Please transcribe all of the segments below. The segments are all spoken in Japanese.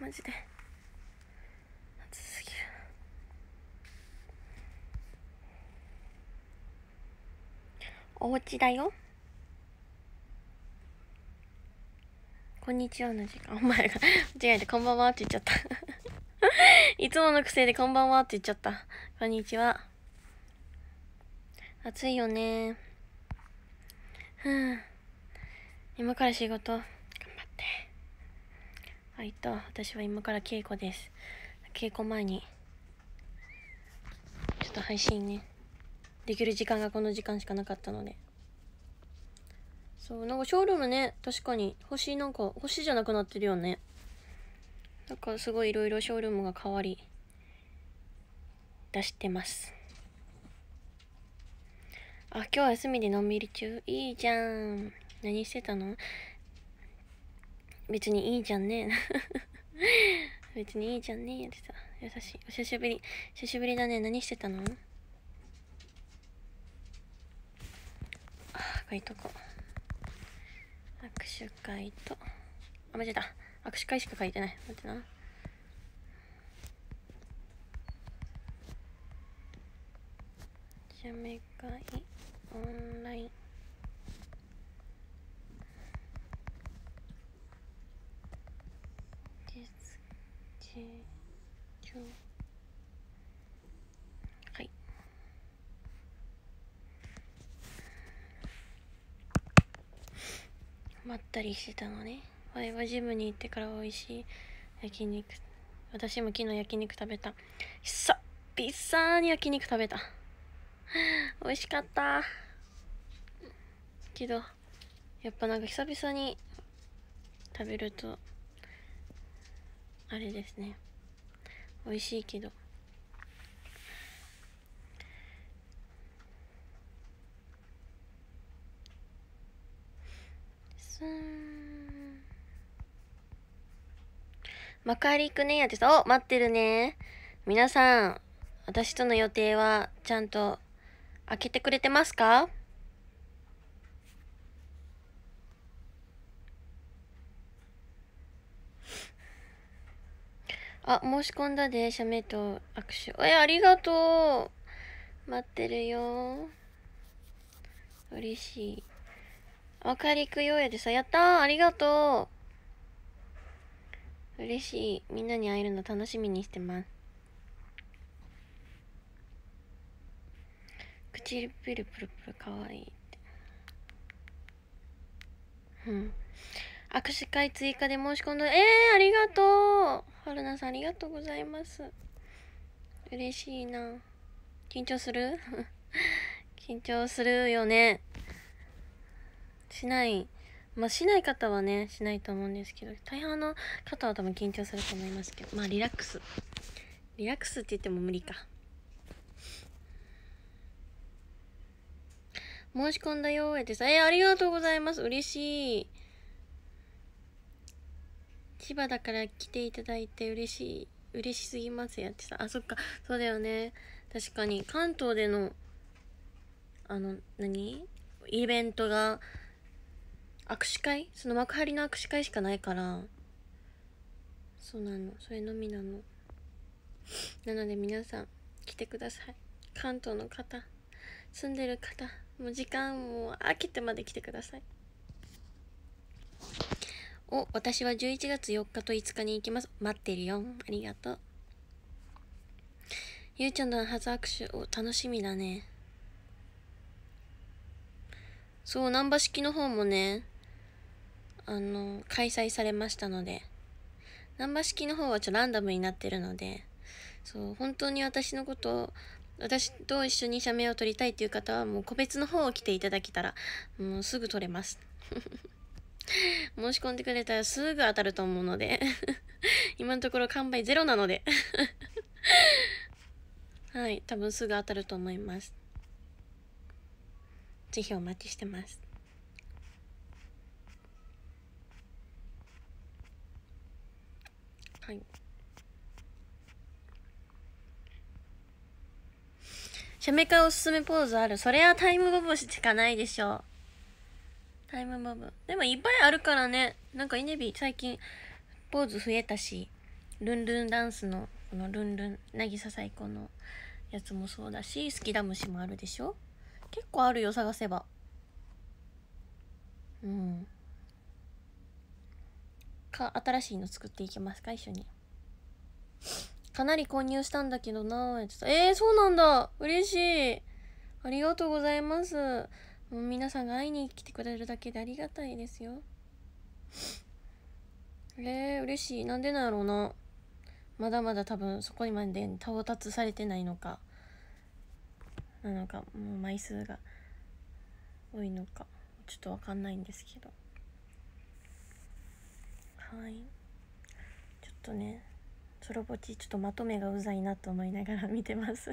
マジで暑すぎるお家だよこんにちはの時間お前が間違えてこんばんはって言っちゃった いつもの癖でこんばんはって言っちゃったこんにちは暑いよねふん今から仕事頑張ってはいと私は今から稽古です稽古前にちょっと配信ねできる時間がこの時間しかなかったのでそうなんかショールームね確かに星なんか星じゃなくなってるよねなんかすごいいろいろショールームが変わり出してますあ今日は休みでのんびり中いいじゃん何してたの別にいいじゃんね 別にいいじゃんねってさ優しいお久しぶり久しぶりだね何してたのあこいとこ握手会とあ間違えた握手会しか書いてない待ってな写メ会オンライン成はいまったりしてたのねワイはジムに行ってから美味しい焼肉私も昨日焼肉食べた久々に焼肉食べた美味しかったけどやっぱなんか久々に食べるとあれですね美味しいけどすん幕張行くねやってさお待ってるね皆さん私との予定はちゃんと開けてくれてますかあ、申し込んだで、写メと握手。え、ありがとう。待ってるよ。嬉しい。あかりくようやでさ、やったーありがとう嬉しい。みんなに会えるの楽しみにしてます。唇プルプルプルかわいいって。うん。握手会追加で申し込んだ。えー、ありがとう春菜さん、ありがとうございます。嬉しいな。緊張する 緊張するよね。しない。まあ、しない方はね、しないと思うんですけど、大半の方は多分緊張すると思いますけど、まあ、リラックス。リラックスって言っても無理か。申し込んだよーてさえー、ありがとうございます。嬉しい。千葉だから来ていただいて嬉しい嬉しすぎますやってさあそっかそうだよね確かに関東でのあの何イベントが握手会その幕張の握手会しかないからそうなのそれのみなのなので皆さん来てください関東の方住んでる方もう時間を空けてまで来てくださいお、私は11月4日と5日に行きます。待ってるよ。ありがとう。ゆうちゃんの初握手、お、楽しみだね。そう、難波式の方もね、あの、開催されましたので、難波式の方はちょっとランダムになってるので、そう、本当に私のことを、私と一緒に社名を取りたいっていう方は、もう個別の方を来ていただけたら、もうすぐ取れます。申し込んでくれたらすぐ当たると思うので 今のところ完売ゼロなので はい多分すぐ当たると思いますぜひお待ちしてますはいシャメカおすすめポーズあるそれはタイムごぼうしかないでしょうタイムマブ。でもいっぱいあるからね。なんかイネビ最近ポーズ増えたし、ルンルンダンスの、このルンルン、なぎさ最高のやつもそうだし、好きだ虫もあるでしょ結構あるよ、探せば。うん。か、新しいの作っていきますか、一緒に。かなり購入したんだけどなぁ、えー、そうなんだ嬉しいありがとうございます。もう皆さんが会いに来てくれるだけでありがたいですよえー、嬉しいなんでなんやろうなまだまだ多分そこにまで到達されてないのかなのかもう枚数が多いのかちょっとわかんないんですけどはいちょっとねそろぼちちょっとまとめがうざいなと思いながら見てます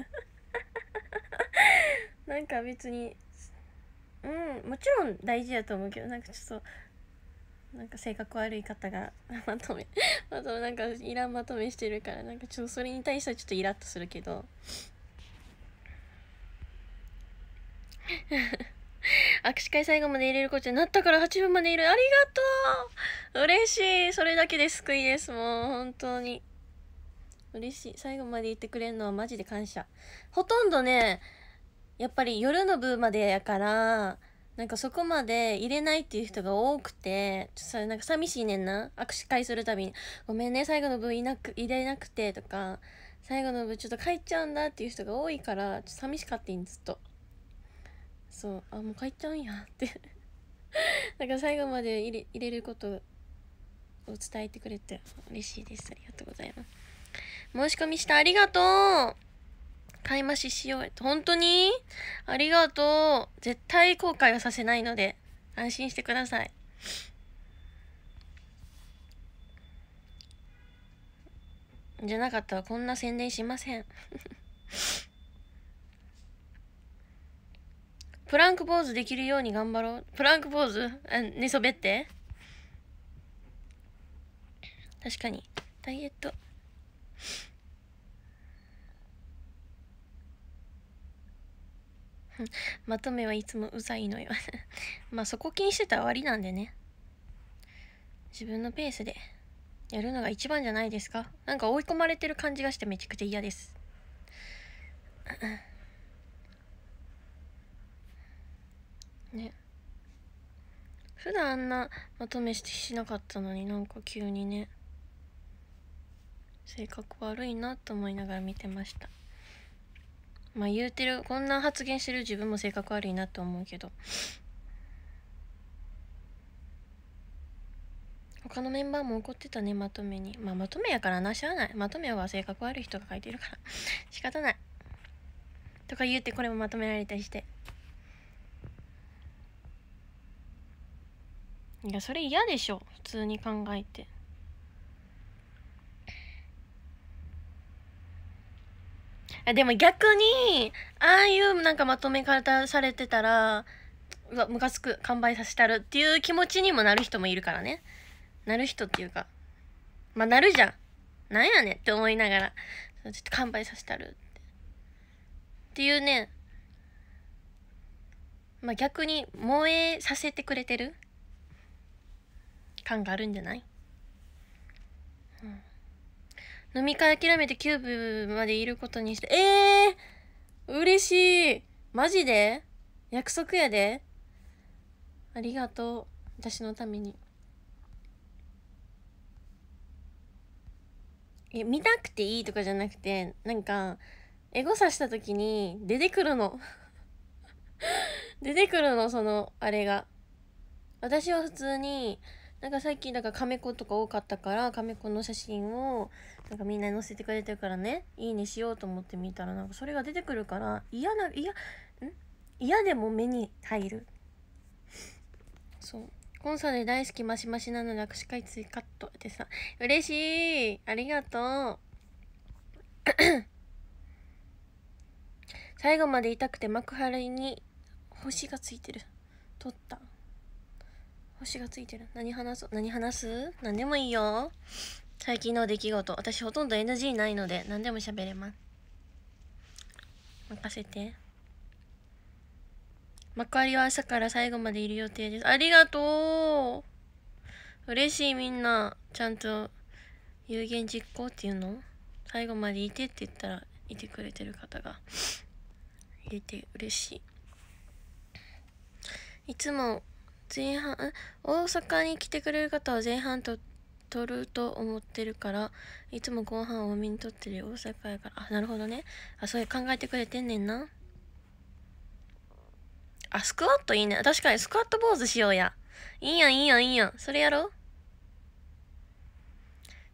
なんか別にうんもちろん大事だと思うけどなんかちょっとなんか性格悪い方がまとめ まとめなんかいらんまとめしてるからなんかちょっとそれに対してはちょっとイラッとするけど 握手会最後まで入れることになったから8分までいるありがとう嬉しいそれだけで救いですもう本当に嬉しい最後まで言ってくれるのはマジで感謝ほとんどねやっぱり夜の部までやからなんかそこまで入れないっていう人が多くてちょっとさ。なんか寂しいねんな握手会するたびに「ごめんね最後の部いなく入れなくて」とか「最後の部ちょっと帰っちゃうんだ」っていう人が多いからちょっと寂しかったんずっとそうあもう帰っちゃうんやって んか最後まで入れ入れることを伝えてくれて嬉しいですありがとうございます申し込みしたありがとう買い増ししよう。本当にありがとう。絶対後悔はさせないので、安心してください。じゃなかったらこんな宣伝しません プランクポーズできるように頑張ろう。プランクポーズ寝そべって。確かに。ダイエット。まとめはいつもうざいのよ まあそこ気にしてたら終わりなんでね自分のペースでやるのが一番じゃないですかなんか追い込まれてる感じがしてめちゃくちゃ嫌です ね普段あんなまとめしなかったのになんか急にね性格悪いなと思いながら見てましたまあ言うてるこんな発言してる自分も性格悪いなと思うけど他のメンバーも怒ってたねまとめにまあまとめやからなしゃあないまとめは性格悪い人が書いてるから 仕方ないとか言うてこれもまとめられたりしていやそれ嫌でしょ普通に考えて。やでも逆に、ああいうなんかまとめ方されてたら、うわ、ムカつく、完売させたるっていう気持ちにもなる人もいるからね。なる人っていうか、まあ、なるじゃん。なんやねって思いながら、ちょっと完売させたるって。っていうね、まあ、逆に萌えさせてくれてる感があるんじゃない飲み会諦めてキューブまでいることにして、ええー、嬉しいマジで約束やでありがとう。私のために。え、見たくていいとかじゃなくて、なんか、エゴサした時に出てくるの 出てくるの、その、あれが。私は普通に、なんかさっきだからメ子とか多かったからカメ子の写真をなんかみんなに載せてくれてるからねいいねしようと思って見たらなんかそれが出てくるから嫌な嫌ん嫌でも目に入るそうコンサで大好きマシマシなので握手会追加とってさ嬉しいありがとう 最後まで痛くて幕張に星がついてる取った星がついてる。何話す何話す何でもいいよ。最近の出来事。私ほとんど NG ないので、何でも喋れます。任せて。幕張は朝から最後までいる予定です。ありがとう嬉しいみんな。ちゃんと有言実行っていうの最後までいてって言ったら、いてくれてる方がいてて嬉しい。いつも前半大阪に来てくれる方は前半と撮ると思ってるからいつも後半多めに撮ってる大阪やからあなるほどねあそういう考えてくれてんねんなあスクワットいいね確かにスクワット坊主しようやいいやんいいやんいいやんそれやろう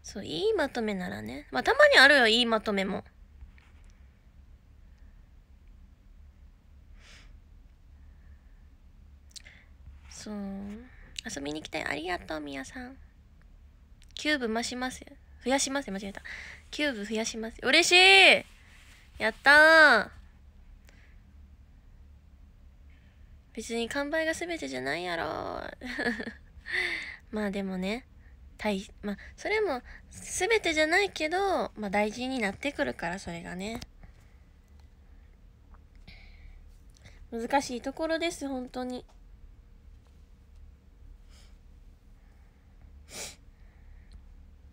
そういいまとめならねまあたまにあるよいいまとめもそう遊びに来てありがとうみやさんキューブ増します増やします間違えたキューブ増やします嬉しいやった別に完売が全てじゃないやろ まあでもね大まあそれも全てじゃないけど、まあ、大事になってくるからそれがね難しいところです本当に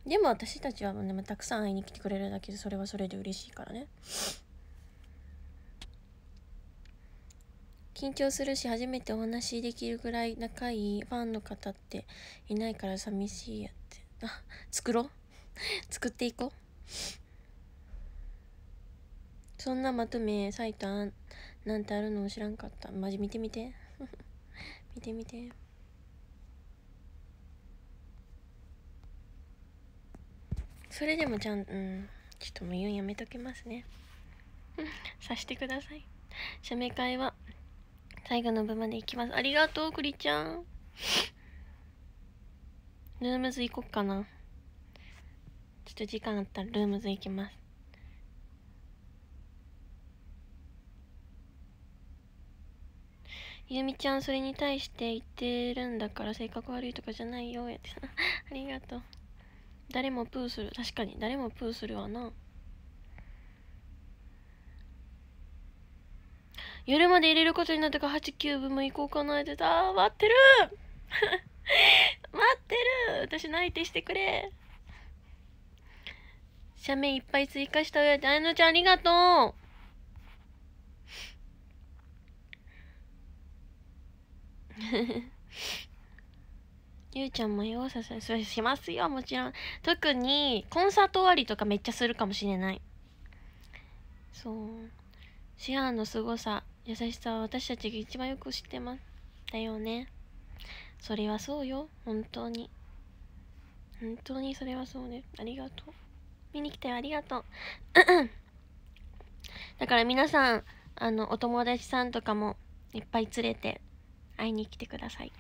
でも私たちはもう、ね、たくさん会いに来てくれるだけでそれはそれで嬉しいからね緊張するし初めてお話できるぐらい仲いいファンの方っていないから寂しいやってあ作ろう 作っていこうそんなまとめサイトなんてあるの知らんかったマジ見てみて 見てみてそれでもちゃんうんちょっともう言うやめときますねさしてください写メ会は最後の部までいきますありがとうくりちゃんルームズ行こっかなちょっと時間あったらルームズ行きますゆみちゃんそれに対して言ってるんだから性格悪いとかじゃないよやってさ ありがとう誰もプーする確かに誰もプーするわな夜まで入れることになったか8九分も行こうかなってた待ってる 待ってる私いてしてくれ写メいっぱい追加した上であいのちゃんありがとうフフフ。ゆうちゃんもよ。させそれしますよもちろん特にコンサート終わりとかめっちゃするかもしれないそうシアンの凄さ優しさは私たちが一番よく知ってますだよねそれはそうよ本当に本当にそれはそうねありがとう見に来てありがとうだから皆さんあのお友達さんとかもいっぱい連れて会いに来てください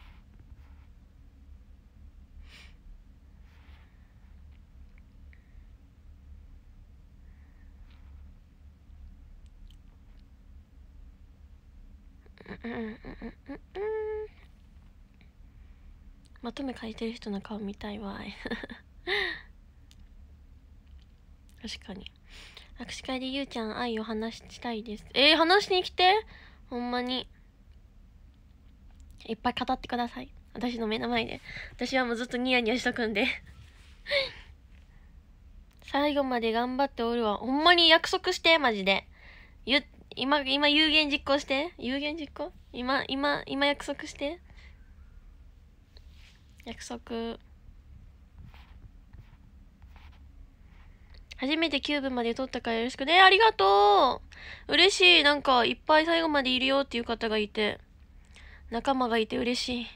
うんうんうんうんうんまとめ書いてる人の顔見たいわい 確かに握手会でゆうちゃん愛を話したいですえー、話しに来てほんまにいっぱい語ってください私の目の前で私はもうずっとニヤニヤしとくんで 最後まで頑張っておるわほんまに約束してマジで言って今、今有言実行して有言実行今、今、今約束して約束。初めてキューブまで撮ったからよろしくね。ありがとう嬉しい。なんか、いっぱい最後までいるよっていう方がいて、仲間がいて嬉しい。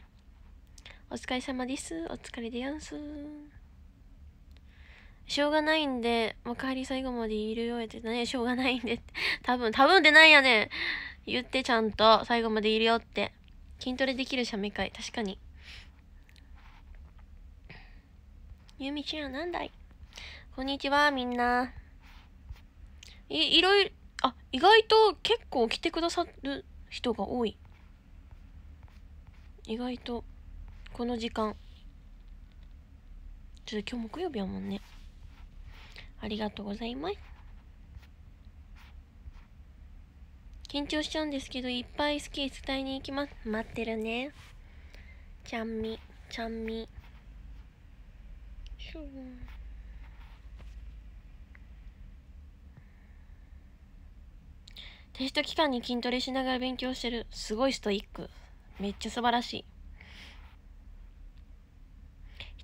お疲れ様です。お疲れでやんす。しょうがないんで、お帰り最後までいるよってね、しょうがないんで 多分、多分っないやね言ってちゃんと、最後までいるよって。筋トレできる写メ会、確かに。ゆみちゃん、何だいこんにちは、みんな。い、いろいろ、あ、意外と結構来てくださる人が多い。意外と、この時間。ちょっと今日木曜日やもんね。ありがとうございます。緊張しちゃうんですけど、いっぱい好き伝えに行きます。待ってるね。ちゃんみ、ちゃんみ。テスト期間に筋トレしながら勉強してる。すごいストイック。めっちゃ素晴らしい。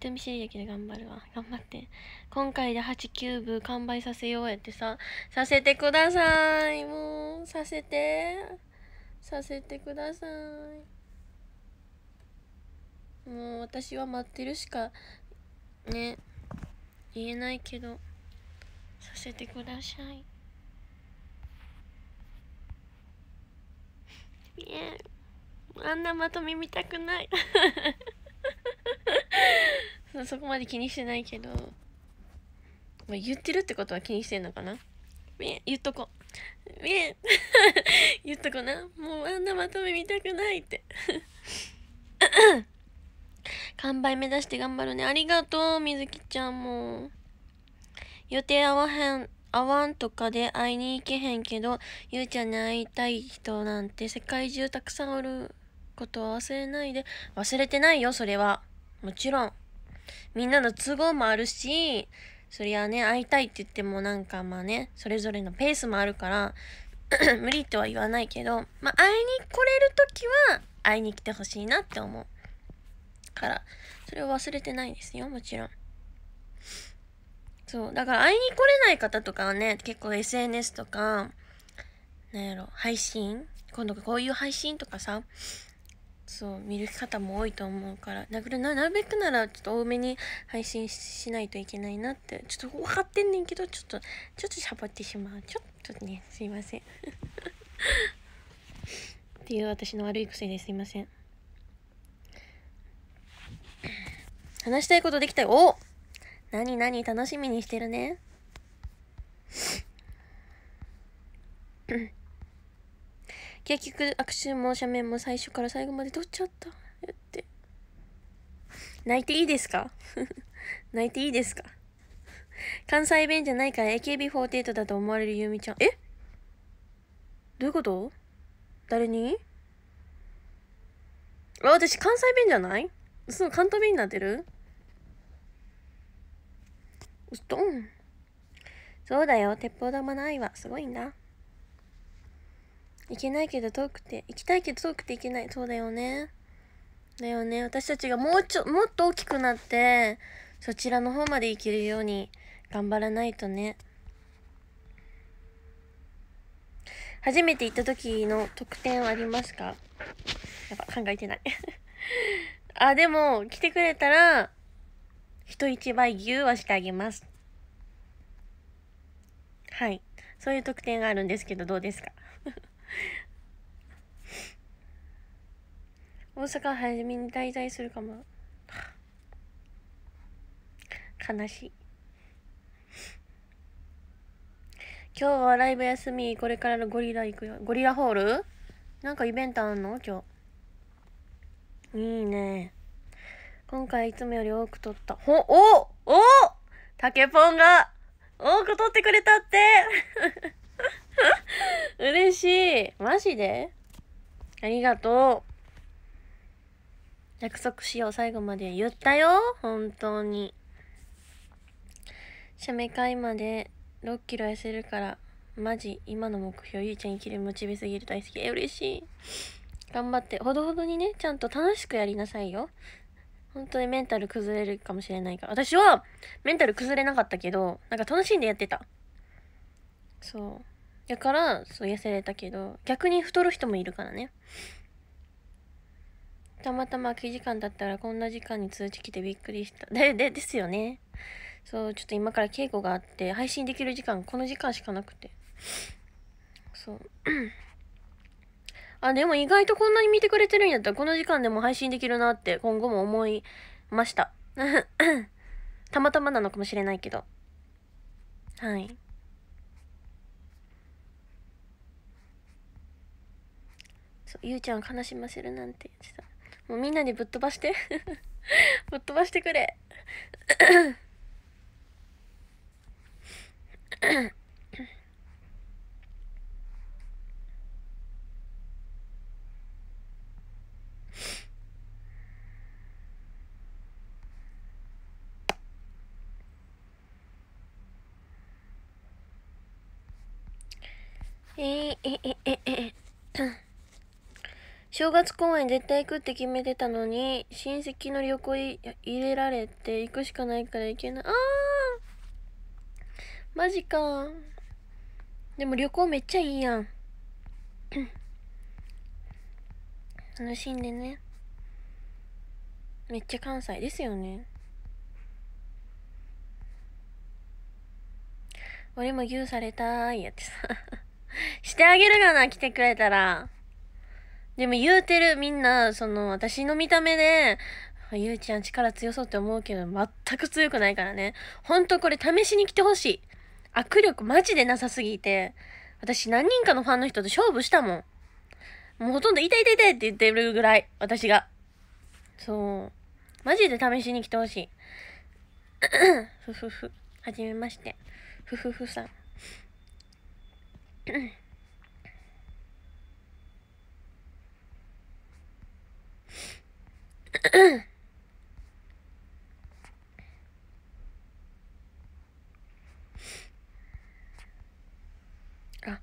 人見知りやけど頑張るわ頑張って今回で8ーブ完売させようやってささせてくださいもうさせてさせてくださいもう私は待ってるしかね言えないけどさせてくださいいやあんなまとめ見たくない そこまで気にしてないけど、まあ、言ってるってことは気にしてんのかな言っとこね 言っとこなもうあんなまとめ見たくないって 完売目指して頑張るねありがとうみずきちゃんも予定合わへん合わんとかで会いに行けへんけどゆうちゃんに会いたい人なんて世界中たくさんおることを忘れないで。忘れてないよ、それは。もちろん。みんなの都合もあるし、そりゃね、会いたいって言ってもなんかまあね、それぞれのペースもあるから、無理とは言わないけど、まあ、会いに来れる時は、会いに来てほしいなって思う。から、それを忘れてないですよ、もちろん。そう、だから会いに来れない方とかはね、結構 SNS とか、なんやろ、配信今度こういう配信とかさ、そう見る方も多いと思うからだかなるべくならちょっと多めに配信しないといけないなってちょっと分かってんねんけどちょっとちょっとしゃばってしまうちょっとねすいません っていう私の悪い癖ですいません話したいことできたよお何何楽しみにしてるねうん結局握手も斜面も最初から最後まで取っちゃったって泣いていいですか 泣いていいですか関西弁じゃないから AKB48 だと思われるゆみちゃんえどういうこと誰に私関西弁じゃないその関東弁になってるうっとんそうだよ鉄砲玉の愛はすごいんだ行けないけど遠くて行きたいけど遠くて行けないそうだよねだよね私たちがもうちょもっと大きくなってそちらの方まで行けるように頑張らないとね初めて行った時の特典ありますかやっぱ考えてない あでも来てくれたら人一倍牛はしてあげますはいそういう特典があるんですけどどうですか大阪早めに滞在するかも悲しい今日はライブ休みこれからのゴリラ行くよゴリラホールなんかイベントあんの今日いいね今回いつもより多く取ったほおおお竹ポンが多く取ってくれたって嬉しい。マジでありがとう。約束しよう。最後まで言ったよ。本当に。写メ会まで6キロ痩せるから、マジ、今の目標、ゆいちゃん生きるモチベすぎる大好き。え、嬉しい。頑張って、ほどほどにね、ちゃんと楽しくやりなさいよ。本当にメンタル崩れるかもしれないから。私は、メンタル崩れなかったけど、なんか楽しんでやってた。そう。だからそう痩せれたけど逆に太る人もいるからねたまたま空き時間だったらこんな時間に通知来てびっくりしたででですよねそうちょっと今から稽古があって配信できる時間この時間しかなくてそうあでも意外とこんなに見てくれてるんやったらこの時間でも配信できるなって今後も思いましたたまたまなのかもしれないけどはいそうゆうちゃんを悲しませるなんて言ってたもうみんなでぶっ飛ばして ぶっ飛ばしてくれえー、えええ正月公演絶対行くって決めてたのに、親戚の旅行入れられて行くしかないから行けない。ああマジか。でも旅行めっちゃいいやん。楽しんでね。めっちゃ関西ですよね。俺も牛されたーいやってさ してあげるがな、来てくれたら。でも言うてるみんな、その私の見た目で、ゆうちゃん力強そうって思うけど、全く強くないからね。ほんとこれ試しに来てほしい。握力マジでなさすぎて、私何人かのファンの人と勝負したもん。もうほとんど痛い痛い痛いって言ってるぐらい、私が。そう。マジで試しに来てほしい。ふふふ。はじめまして。ふふふさん。あ、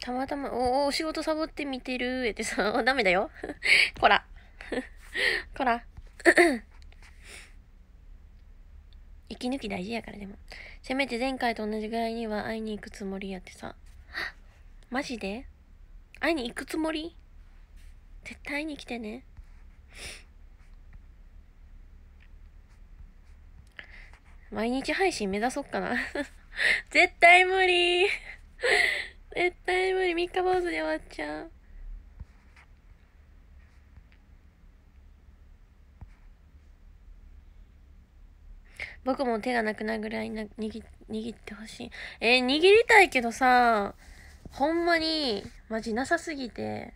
たまたま、おお、仕事サボって見てる、ってさ、ダメだよ。こら。こら。息抜き大事やからでも。せめて前回と同じぐらいには会いに行くつもりやってさ。マジで会いに行くつもり絶対に来てね。毎日配信目指そっかな 絶対無理絶対無理。三日坊主で終わっちゃう。僕も手がなくなるぐらいな握握ってほしい。えー、握りたいけどさ、ほんまに、マジなさすぎて。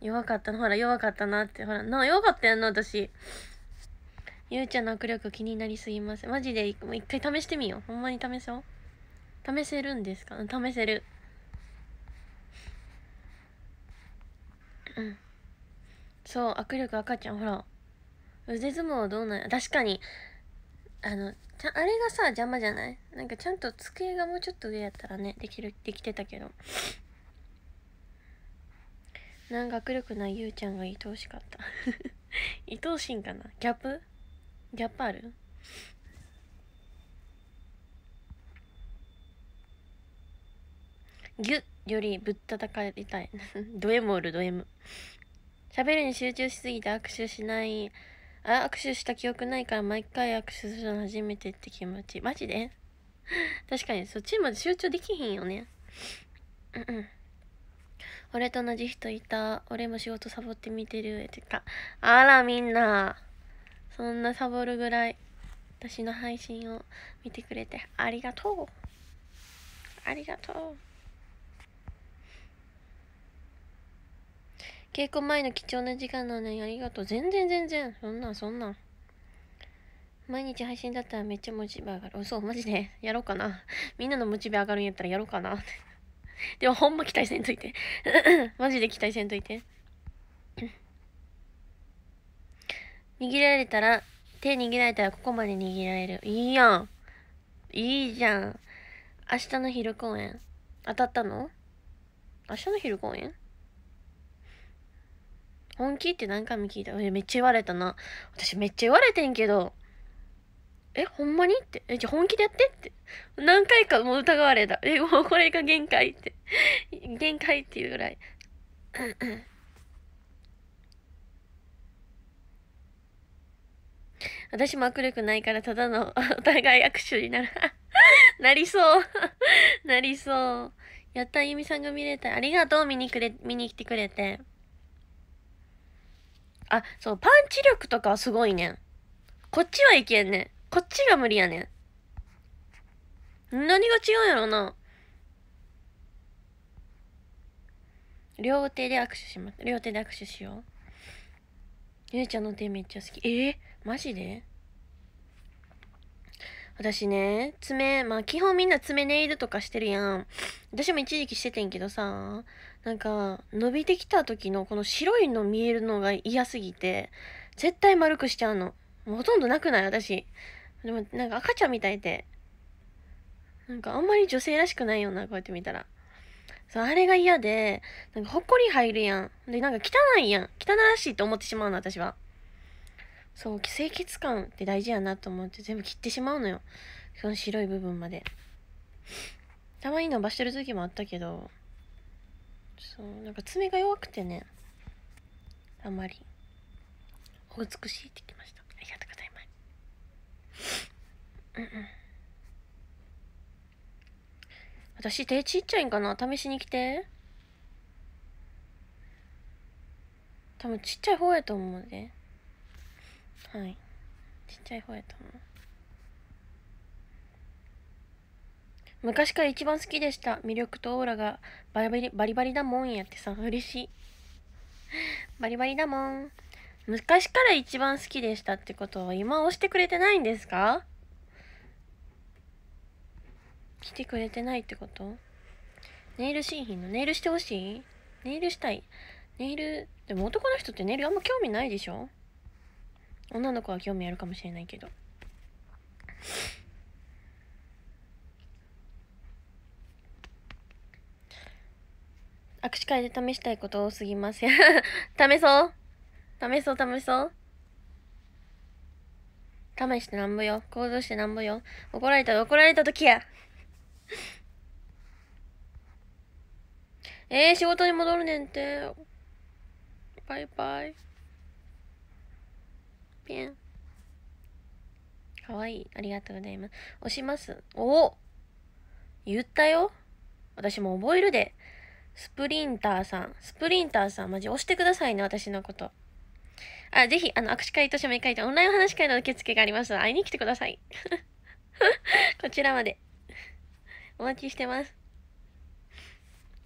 弱かったのほら弱かったなってほらな弱かったやんな私ゆうちゃんの握力気になりすぎますマジでも一回試してみようほんまに試そう試せるんですか試せるうんそう握力赤ちゃんほら腕相撲どうなんや確かにあのちゃあれがさ邪魔じゃないなんかちゃんと机がもうちょっと上やったらねできるできてたけどなんか学力ないゆうちゃんが愛おしかった 愛おしいんかなギャップギャップあるギュッよりぶったたかれたい ド M おるド M 喋るに集中しすぎて握手しないあ握手した記憶ないから毎回握手するの初めてって気持ちマジで 確かにそっちまで集中できひんよねうんうん俺と同じ人いた。俺も仕事サボって見てる。って言った。あら、みんな。そんなサボるぐらい、私の配信を見てくれてありがとう。ありがとう。稽古前の貴重な時間なのにありがとう。全然全然。そんなんそんなん。毎日配信だったらめっちゃモチベ上がる。嘘、マジで。やろうかな。みんなのモチベ上がるんやったらやろうかな。でもほんま期待せんといて マジで期待せんといて 握られたら、手握られたらここまで握られる。いいやん。いいじゃん。明日の昼公演。当たったの明日の昼公演本気って何回も聞いた。めっちゃ言われたな。私めっちゃ言われてんけど。え、ほんまにって。え、じゃあ本気でやってって。何回かもう疑われた。え、もうこれが限界って。限界っていうぐらい。私も握力ないからただの お互い握手になら なりそう なりそう。やった、ゆみさんが見れた。ありがとう、見にくれ、見に来てくれて。あ、そう、パンチ力とかはすごいねん。こっちはいけんねん。こっちが無理やねん。何が違うんやろな。両手で握手します。両手で握手しよう。ゆうちゃんの手めっちゃ好き。えー、マジで私ね、爪、まあ基本みんな爪ネイルとかしてるやん。私も一時期しててんけどさ、なんか伸びてきた時のこの白いの見えるのが嫌すぎて、絶対丸くしちゃうの。もうほとんどなくない私。でもなんか赤ちゃんみたいで、なんかあんまり女性らしくないよな、こうやって見たら。そう、あれが嫌で、なんかほっこり入るやん。で、なんか汚いやん。汚らしいと思ってしまうの、私は。そう、清潔感って大事やなと思って全部切ってしまうのよ。その白い部分まで。たまに伸ばしてる時もあったけど、そう、なんか爪が弱くてね、あんまり、お美しいってきました。私手ちっちゃいんかな試しに来て多分ちっちゃい方やと思うねはいちっちゃい方やと思う昔から一番好きでした魅力とオーラがバリバリバリバリだもんやってさ嬉しいバリバリだもん昔から一番好きでしたってことは今押してくれてないんですか来てくれてないってことネイル新品のネイルしてほしいネイルしたいネイルでも男の人ってネイルあんま興味ないでしょ女の子は興味あるかもしれないけど握手会で試したいこと多すぎます 試そう試そう試そう試してなんぼよ行動してなんぼよ怒られたら怒られた時や えー、仕事に戻るねんてバイバイピンかわいいありがとうございます押しますおお言ったよ私も覚えるでスプリンターさんスプリンターさんマジ押してくださいね私のことあ、ぜひ、あの、握手会と署名会とオンラインお話会の受付がありますので、会いに来てください。こちらまで。お待ちしてます。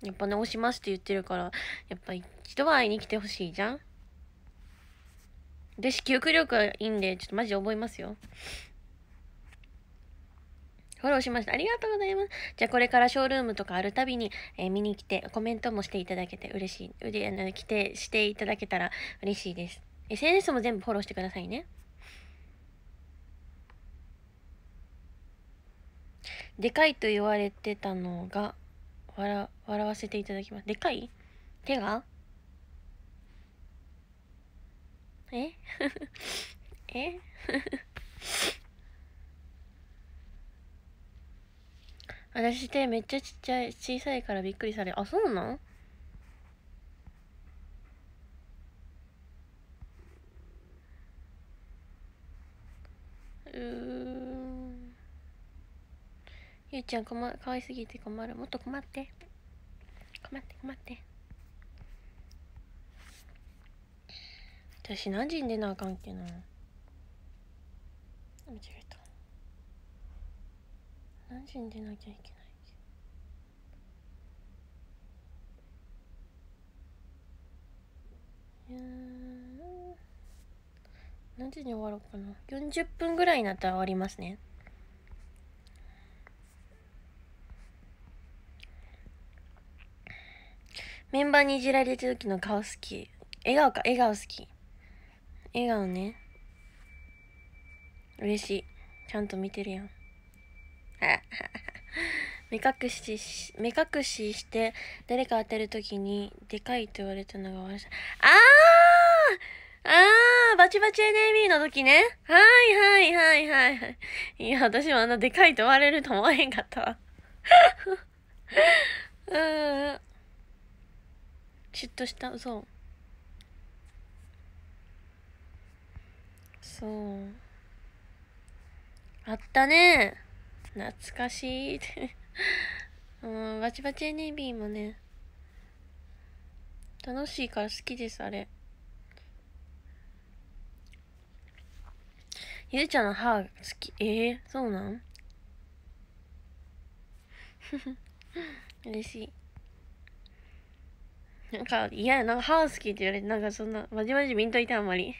やっぱ直しますって言ってるから、やっぱ一度は会いに来てほしいじゃん。で、記憶力がいいんで、ちょっとマジで覚えますよ。フォローしました。ありがとうございます。じゃあこれからショールームとかあるたびに、えー、見に来て、コメントもしていただけて嬉しい。で、あの、来て、していただけたら嬉しいです。SNS も全部フォローしてくださいね。でかいと言われてたのが、笑、笑わせていただきます。でかい手がえ え 私手めっちゃちっちゃい、小さいからびっくりされ、あ、そうなんるゆいちゃんかまかわいすぎて困るもっと困って困って困って私何時に出なあかんっけな間違えた何時に出なきゃいけないうん何時に終わろうかな40分ぐらいになったら終わりますねメンバーにいじられてる時の顔好き笑顔か笑顔好き笑顔ね嬉しいちゃんと見てるやん 目隠しし目隠しして誰か当てる時にでかいと言われたのが私あああー、バチバチ NAB の時ね。はいはいはいはいい。や、私もあの、でかいと割れると思わへんかったわ。うん。ッとした、そう。そう。あったね。懐かしい。うん、バチバチ NAB もね。楽しいから好きです、あれ。ゆうちゃんの歯好き。ええー、そうなん 嬉しい。なんか嫌や、なんか歯好きって言われて、なんかそんな、まじまじ見んといてあんまり。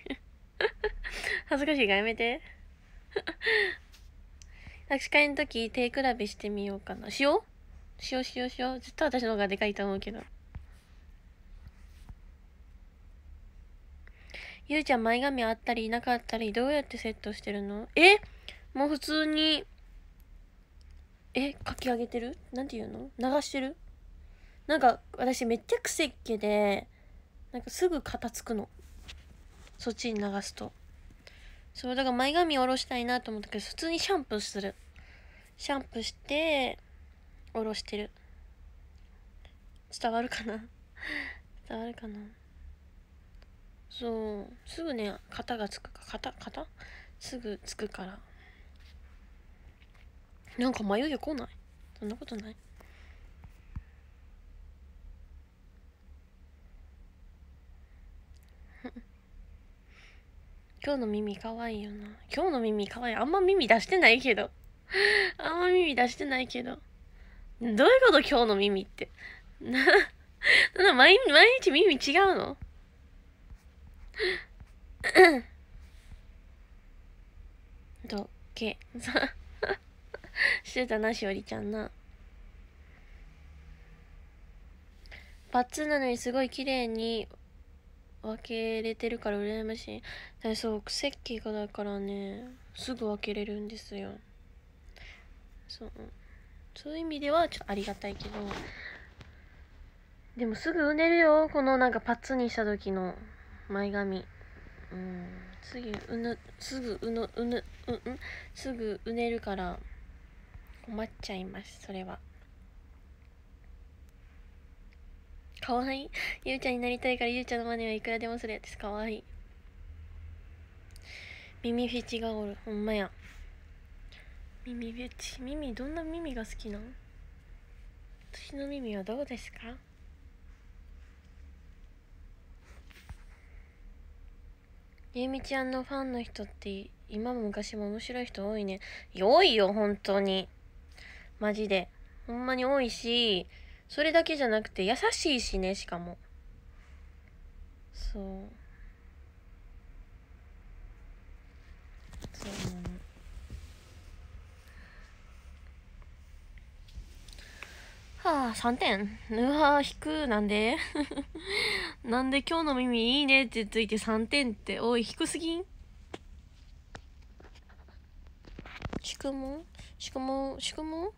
恥ずかしいからやめて。握 手会の時手比べしてみようかな。しようしようしようしよう。ずっと私の方がでかいと思うけど。ゆうちゃん前髪あったりいなかったりどうやってセットしてるのえもう普通にえかき上げてるなんていうの流してるなんか私めっちゃくせっけでなんかすぐ片付くのそっちに流すとそうだから前髪下ろしたいなと思ったけど普通にシャンプーするシャンプーして下ろしてる伝わるかな 伝わるかなそうすぐね型がつくか型型すぐつくからなんか迷い来ないそんなことない 今日の耳かわいいよな今日の耳かわいいあんま耳出してないけど あんま耳出してないけどどういうこと今日の耳って な毎毎日耳違うのどけさ してたなしおりちゃんなバッツなのにすごい綺麗に分けれてるから羨ましいそう石器がだからねすぐ分けれるんですよそうそういう意味ではちょっとありがたいけどでもすぐうねるよこのなんかパッツにした時の前髪うんすぐうぬすぐうぬうぬううんすぐうねるから困っちゃいますそれはかわいいゆうちゃんになりたいからゆうちゃんのマネはいくらでもするやつかわいい耳フェチがおるほんまや耳フェチ耳どんな耳が好きなん私の耳はどうですかゆみちゃんのファンの人って今も昔も面白い人多いね。多いよ、本当に。マジで。ほんまに多いし、それだけじゃなくて優しいしね、しかも。そう。そうなの。はあ、3点。うわ引く。なんで なんで今日の耳いいねってついて3点って、おい、低すぎん宿問宿問宿問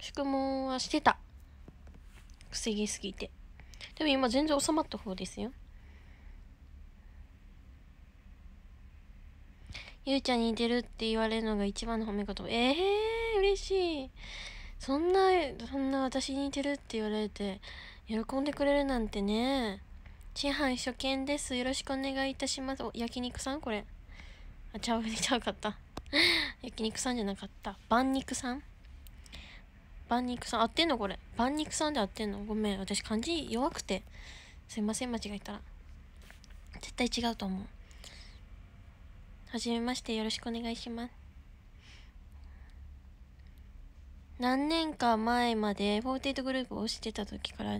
宿問はしてた。くせぎすぎて。でも今全然収まった方ですよ。ゆうちゃんに似てるって言われるのが一番の褒め言葉。ええー、嬉しい。そんなそんな私に似てるって言われて喜んでくれるなんてね市販初見ですよろしくお願いいたしますお焼肉さんこれあちゃう ちゃうかった焼肉さんじゃなかった万肉さん万肉さん合ってんのこれ万肉さんで合ってんのごめん私漢字弱くてすいません間違えたら絶対違うと思うはじめましてよろしくお願いします何年か前まで48グループをしてた時から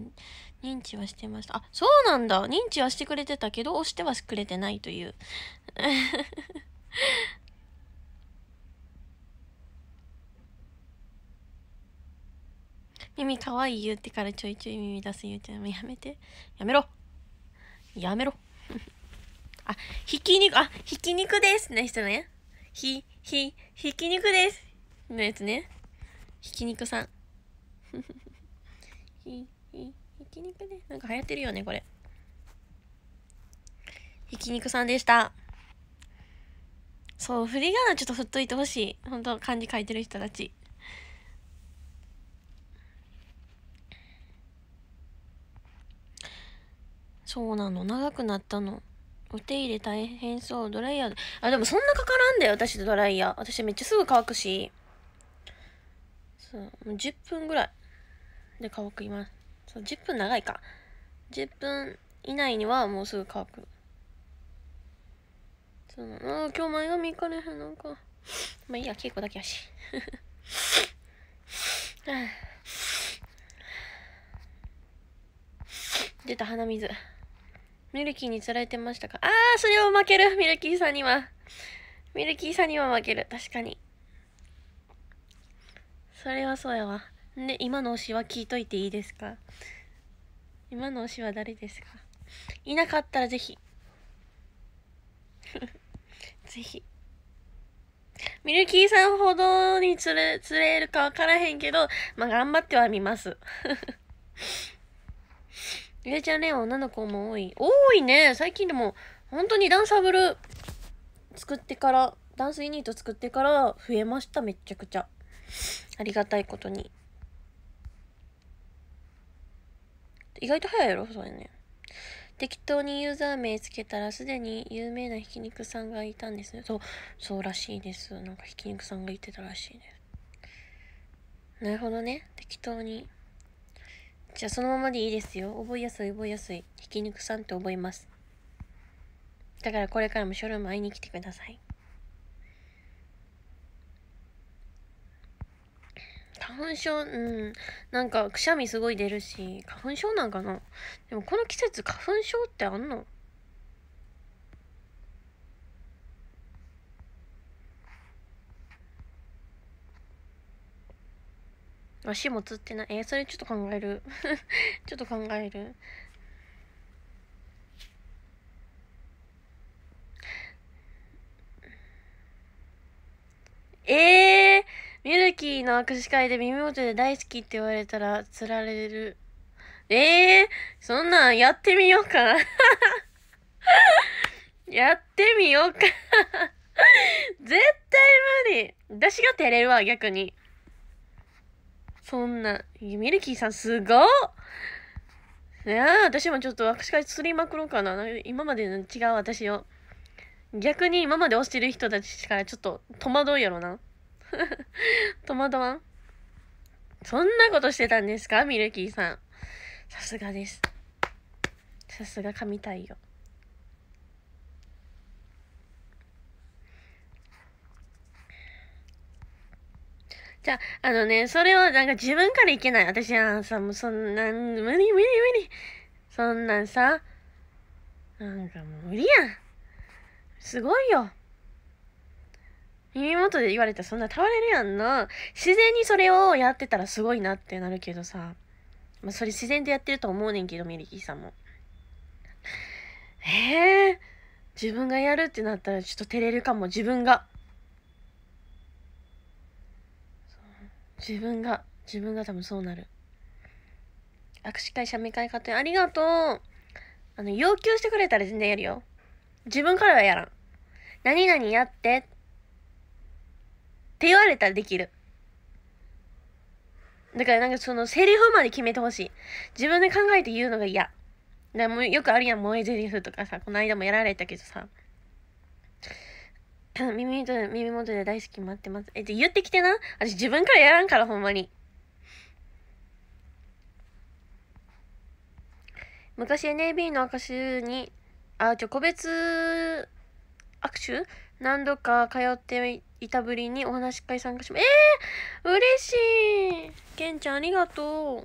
認知はしてました。あ、そうなんだ認知はしてくれてたけど、押してはくれてないという。耳かわいい言ってからちょいちょい耳出す言うちゃんもやめて。やめろやめろ あ、ひき肉、あ、ひき肉ですの人ね。ひ、ひ、ひき肉ですのやつね。ひき肉さん ひひひき肉ねなんか流行ってるよねこれひき肉さんでしたそう振り仮名ちょっと振っといてほしい本当漢字書いてる人たちそうなの長くなったのお手入れ大変そうドライヤーあでもそんなかからんだよ私ドライヤー私めっちゃすぐ乾くしそうもう10分ぐらいで乾きますそう10分長いか10分以内にはもうすぐ乾くそうな今日前髪いかれへんなんかまあいいや稽古だけやし 出た鼻水ミルキーにつられてましたかああそれを負けるミルキーさんにはミルキーさんには負ける確かにそれはそうやわね今の推しは聞いといていいですか今の推しは誰ですかいなかったらぜひ ぜひミルキーさんほどに釣れ釣れるか分からへんけどまあ頑張ってはみます ゆえちゃんレオン女の子も多い多いね最近でも本当にダンサブル作ってからダンスユニット作ってから増えましためちゃくちゃありがたいことに意外と早いやろそうやね適当にユーザー名つけたらすでに有名なひき肉さんがいたんですねそうそうらしいですなんかひき肉さんが言ってたらしいですなるほどね適当にじゃあそのままでいいですよ覚えやすい覚えやすいひき肉さんって覚えますだからこれからもショもルーム会いに来てください花粉症、うん。なんか、くしゃみすごい出るし、花粉症なんかなでも、この季節、花粉症ってあんの足もつってない。えー、それちょっと考える。ちょっと考える。ええーミルキーの握手会で耳元で大好きって言われたら釣られる。ええー、そんなんやってみようかな やってみようか 絶対無理。私が照れるわ、逆に。そんな、ミルキーさんすごっやあ、私もちょっと握手会釣りまくろうかな。今までの違う私を。逆に今まで推してる人たちからちょっと戸惑うやろな。戸惑わんそんなことしてたんですかミルキーさん。さすがです。さすが神対応。じゃあ、あのね、それをなんか自分からいけない。私はさ、もうそんな、無理無理無理。そんなんさ、なんかもう無理やん。すごいよ。耳元で言われたらそんな倒れるやんな。自然にそれをやってたらすごいなってなるけどさ。まあ、それ自然でやってると思うねんけど、ミリキーさんも。ええー、自分がやるってなったらちょっと照れるかも、自分が。自分が、自分が多分そうなる。握手会、社名会買ってありがとう。あの、要求してくれたら全然やるよ。自分からはやらん。何々やってって言われたらできる。だからなんかそのセリフまで決めてほしい。自分で考えて言うのが嫌。でもよくあるやん、萌えゼリフとかさ、この間もやられたけどさ。耳元で、耳元で大好き待ってます。え、っゃ言ってきてな。私自分からやらんから、ほんまに。昔 NAB の握手に、あ、ちょ、個別握手何度か通っていたぶりにお話し会参加しま、えー、嬉しいけんちゃんありがと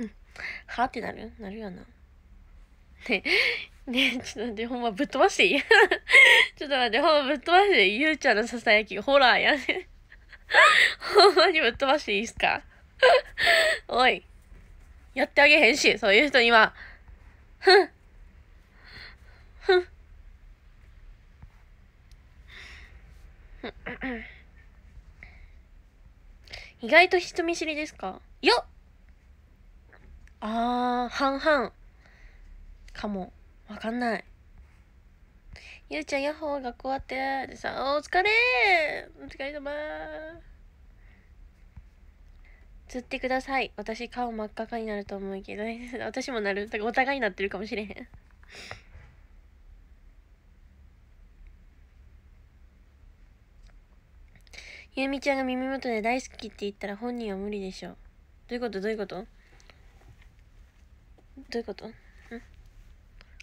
う。はってなるなるよな。ね、ねちょっと待って、ほんまぶっ飛ばしていい ちょっと待って、ほんまぶっ飛ばしていいゆうちゃんのささやき、ホラーやね ほんまにぶっ飛ばしていいっすかおい。やってあげへんし、そういう人には。ふん。ふん。意外と人見知りですかよっあー、半々。かも。わかんない。ゆうちゃん、ヤッホー、学校終わって。でさ、お疲れお疲れ様釣ってください。私、顔真っ赤かになると思うけど、私もなる。お互いになってるかもしれへん。ゆうみちゃんが耳元で大好きって言ったら本人は無理でしょう。どういうことどういうことどういうことん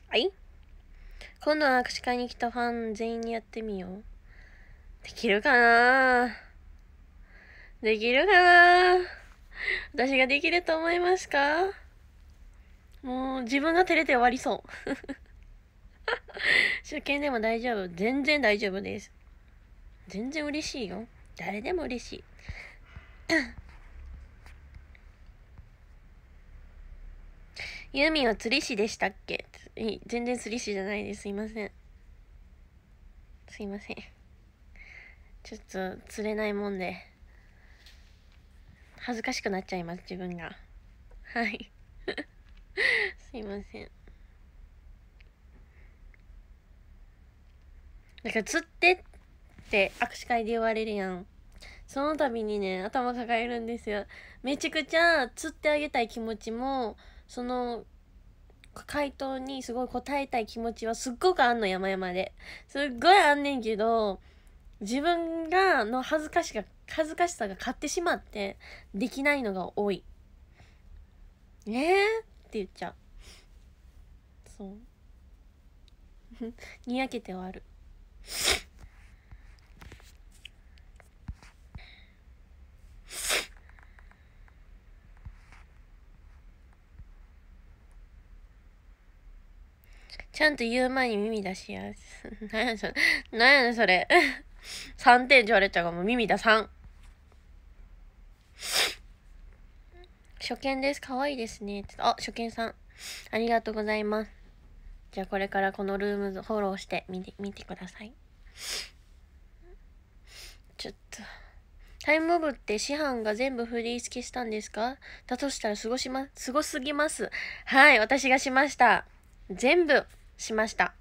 はい今度は握手会に来たファン全員にやってみよう。できるかなできるかな私ができると思いますかもう自分が照れて終わりそう。初見でも大丈夫。全然大丈夫です。全然嬉しいよ。誰でも嬉しい ユーミンは釣り師でしたっけ全然釣り師じゃないです。すいません。すいません。ちょっと釣れないもんで、恥ずかしくなっちゃいます、自分が。はい。すいません。だから釣ってっって握手会で言われるやん。その度にね、頭抱えるんですよ。めちゃくちゃ釣ってあげたい気持ちも、その、回答にすごい答えたい気持ちはすっごくあんの、山々で。すっごいあんねんけど、自分が、の恥ずかしが、恥ずかしさが勝ってしまって、できないのが多い。えー、って言っちゃう。そう。にやけて終わる。ちゃんと言う前に耳出しやす。なんやそれ。何やそれ。3 点取られちゃうかも。耳出さん。初見です。可愛いですね。あ、初見さん。ありがとうございます。じゃあこれからこのルームフォローして見て、見てください。ちょっと。タイムブって師範が全部フリー付けしたんですかだとしたら過ごしま、すごすぎます。はい、私がしました。全部しました。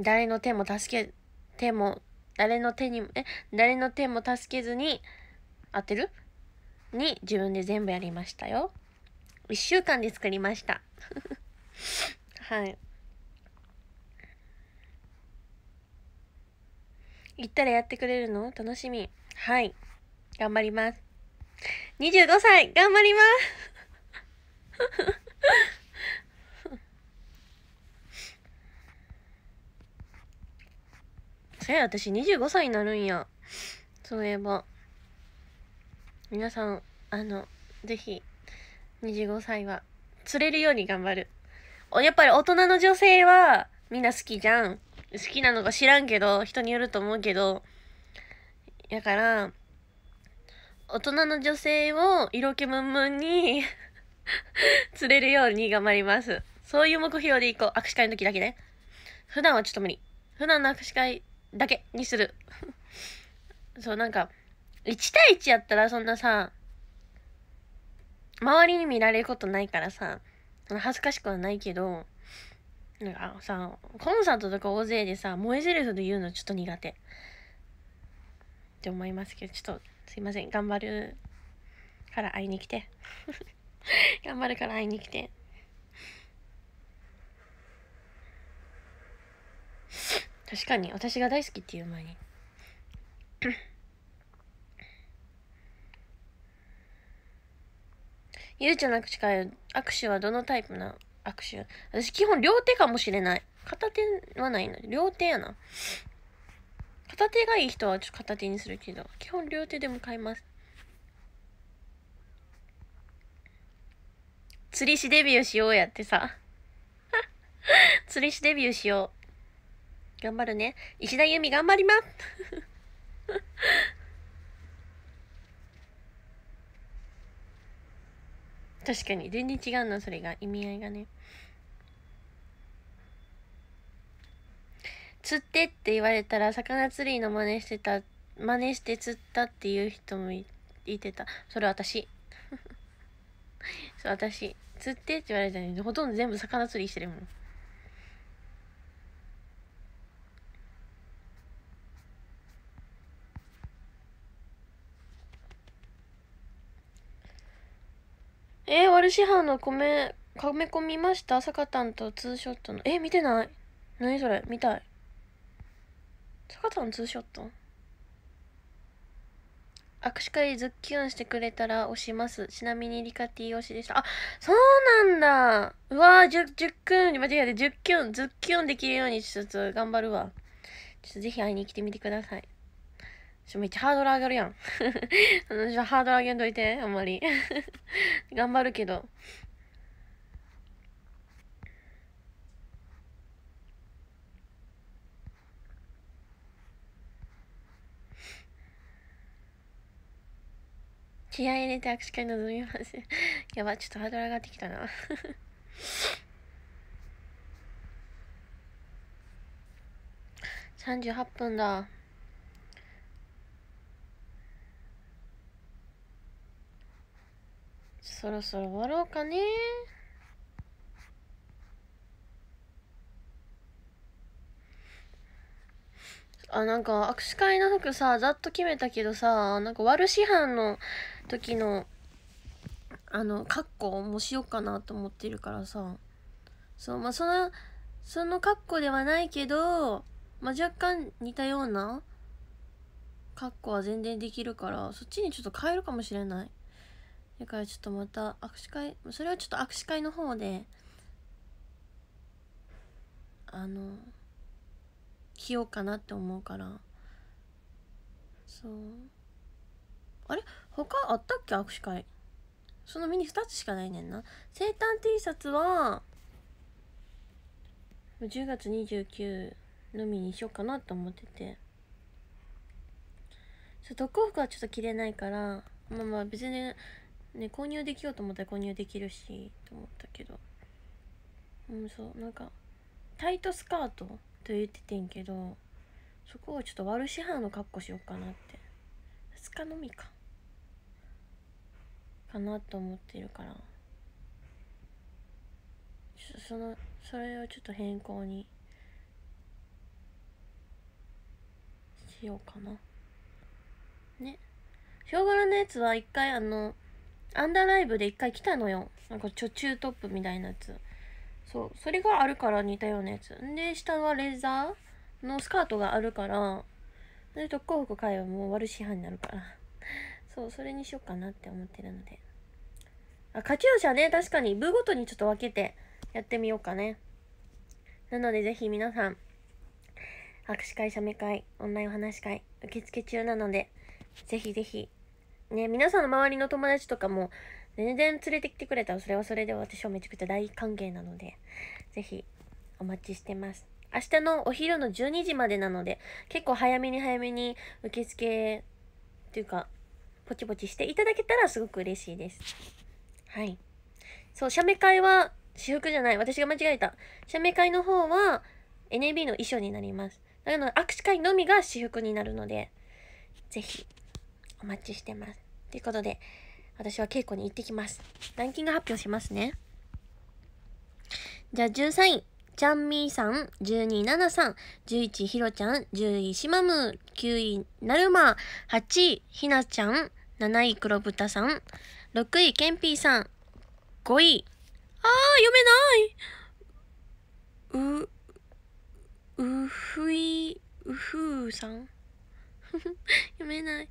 誰の手も助け、手も、誰の手に、え、誰の手も助けずに、当てるに自分で全部やりましたよ。一週間で作りました。はい。行ったらやってくれるの楽しみ。はい。頑張ります。25歳、頑張ります。そや私25歳になるんや。そういえば。皆さん、あの、ぜひ、25歳は、釣れるように頑張る。やっぱり大人の女性は、みんな好きじゃん。好きなのか知らんけど、人によると思うけど。やから、大人の女性を色気ムンムンに 釣れるように頑張ります。そういう目標でいこう。握手会の時だけね。普段はちょっと無理。普段の握手会だけにする。そう、なんか、1対1やったらそんなさ、周りに見られることないからさ、恥ずかしくはないけど、なんかさ、コンサートとか大勢でさ、萌えゼルフで言うのちょっと苦手。って思いますけど、ちょっと、すいません頑張るから会いに来て 頑張るから会いに来て確かに私が大好きっていう前にゆうちゃんの握手会握手はどのタイプな握手私基本両手かもしれない片手はないの両手やな片手がいい人はちょっと片手にするけど基本両手でも買います釣り師デビューしようやってさ釣り師デビューしよう頑張るね石田由美頑張ります確かに全然違うなそれが意味合いがね釣ってって言われたら魚釣りの真似してた真似して釣ったっていう人もいてたそれ私 そう私釣ってって言われたのにほとんど全部魚釣りしてるもんえー、ワルシハの米、カメコみましたサカタンとツーショットの。えー、見てない何それ見たい。坂田のツーショット握手会ズッキュンしてくれたら押します。ちなみにリカティ押しでした。あ、そうなんだうわぁ、じゅ、じゅっくん、間違えて、じゅっきゅん、ズッキュンできるようにちょっと頑張るわ。ちょっとぜひ会いに来てみてください。ちょ、めっちゃハードル上がるやん。ハードル上げんといて、あんまり。頑張るけど。気合入れて握手会臨みます やばちょっとハードル上がってきたな38 分だそろそろ終わろうかねあなんか握手会の服さざっと決めたけどさなんか悪師範の時のあの括弧もしようかなと思ってるからさそうまあそのその括弧ではないけど、まあ、若干似たような括弧は全然できるからそっちにちょっと変えるかもしれないだからちょっとまた握手会それはちょっと握手会の方であの着ようかなって思うからそう。あれ他あったっけ握手会そのミニ2つしかないねんな生誕 T シャツは10月29のみにしようかなと思っててそう特攻服はちょっと着れないからまあまあ別にね購入できようと思ったら購入できるしと思ったけどうんそうなんかタイトスカートと言っててんけどそこをちょっと悪市販の格好しようかなって2日のみかかなと思ってるからそのそれをちょっと変更にしようかなねヒョウ柄のやつは一回あのアンダーライブで一回来たのよなんかちょートップみたいなやつそうそれがあるから似たようなやつで下はレザーのスカートがあるからで特攻服買えばもう悪師範になるからそうそれにしようかなって思ってるのであ課長者ね確かに部ごとにちょっと分けてやってみようかねなのでぜひ皆さん握手会写メ会オンラインお話会受付中なのでぜひぜひね皆さんの周りの友達とかも全然連れてきてくれたらそれはそれで私はめちゃくちゃ大歓迎なのでぜひお待ちしてます明日のお昼の12時までなので結構早めに早めに受付っていうかポチポチしていただけたらすごく嬉しいです。はい。そう、写メ会は、私服じゃない。私が間違えた。写メ会の方は、NAB の衣装になります。なので、握手会のみが私服になるので、ぜひ、お待ちしてます。ということで、私は稽古に行ってきます。ランキング発表しますね。じゃあ、13位。ちゃんみーさん、12位ななさん、11位ひろちゃん、10位しまむ、9位なるま、8位ひなちゃん、7位黒豚さん、6位ケンピーさん、5位、あー、読めないう、うふい、うふうさん 読めない。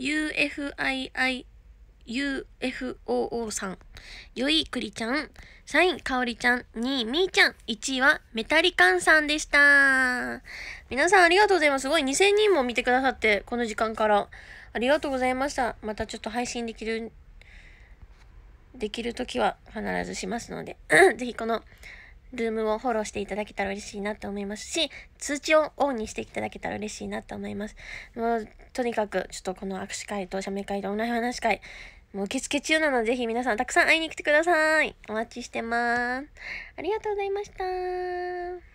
UFII、UFOO さん。4位、くりちゃん。3位、かおりちゃん。2位、みーちゃん。1位は、メタリカンさんでした。皆さんありがとうございます。すごい、2000人も見てくださって、この時間から。ありがとうございました。またちょっと配信できる、できるときは必ずしますので、ぜひこのルームをフォローしていただけたら嬉しいなと思いますし、通知をオンにしていただけたら嬉しいなと思います。もう、とにかく、ちょっとこの握手会と写メ会とオンライン話会、もう受付中なので、ぜひ皆さんたくさん会いに来てください。お待ちしてます。ありがとうございました。